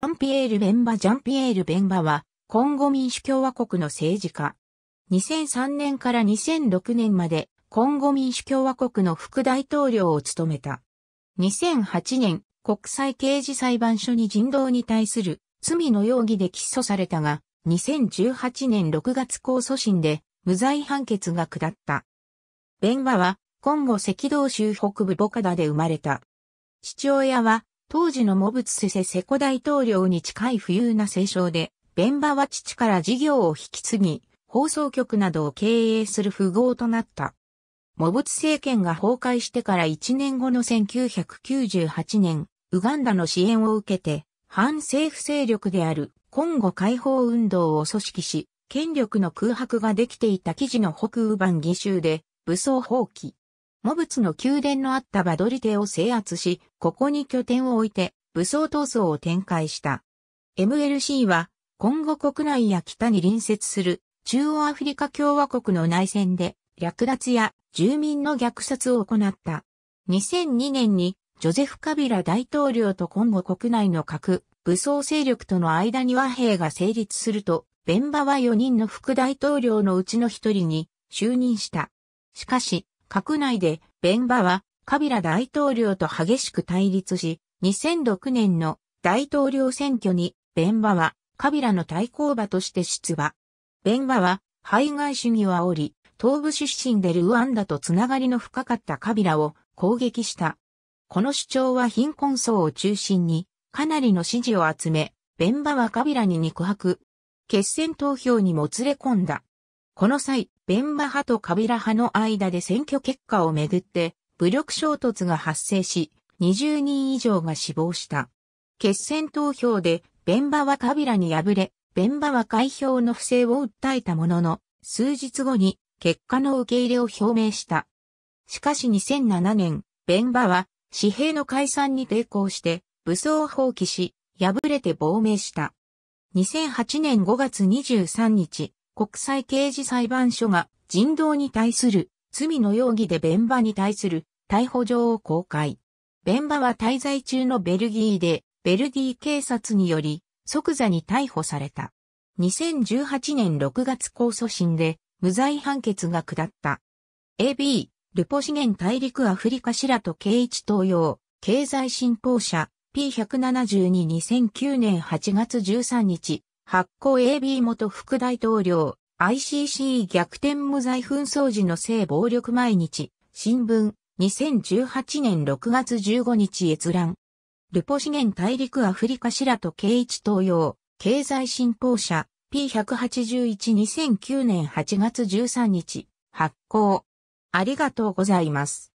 ジャンピエール・ベンバ・ジャンピエール・ベンバは、コンゴ民主共和国の政治家。2003年から2006年まで、コンゴ民主共和国の副大統領を務めた。2008年、国際刑事裁判所に人道に対する罪の容疑で起訴されたが、2018年6月控訴審で無罪判決が下った。ベンバは、コンゴ赤道州北部ボカダで生まれた。父親は、当時のモブツセセセコ大統領に近い富裕な政商で、ベンバは父から事業を引き継ぎ、放送局などを経営する富豪となった。モブツ政権が崩壊してから1年後の1998年、ウガンダの支援を受けて、反政府勢力であるコンゴ解放運動を組織し、権力の空白ができていた記事の北ウバンギ州で武装放棄。モブツの宮殿のあったバドリテを制圧し、ここに拠点を置いて武装闘争を展開した。MLC は、今後国内や北に隣接する中央アフリカ共和国の内戦で略奪や住民の虐殺を行った。2002年にジョゼフ・カビラ大統領と今後国内の核武装勢力との間に和平が成立すると、ベンバは4人の副大統領のうちの1人に就任した。しかし、閣内で、ベンバは、カビラ大統領と激しく対立し、2006年の大統領選挙に、ベンバは、カビラの対抗馬として出馬。ベンバは、排外主義を煽り、東部出身でルワンダとつながりの深かったカビラを攻撃した。この主張は貧困層を中心に、かなりの支持を集め、ベンバはカビラに肉薄。決選投票にもつれ込んだ。この際、ベンマ派とカビラ派の間で選挙結果をめぐって武力衝突が発生し、20人以上が死亡した。決選投票でベンマはカビラに敗れ、ベンマは開票の不正を訴えたものの、数日後に結果の受け入れを表明した。しかし2007年、ベンバは、紙幣の解散に抵抗して、武装を放棄し、敗れて亡命した。2008年5月23日、国際刑事裁判所が人道に対する罪の容疑で弁場に対する逮捕状を公開。弁場は滞在中のベルギーで、ベルギー警察により即座に逮捕された。2018年6月控訴審で無罪判決が下った。AB、ルポ資源大陸アフリカシラト圭一東洋、経済新報社、P1722009 年8月13日、発行 AB 元副大統領、ICC 逆転無罪紛争時の性暴力毎日、新聞、2018年6月15日閲覧。ルポ資源大陸アフリカシラト圭一東洋、経済新報社、P1812009 年8月13日、発行。ありがとうございます。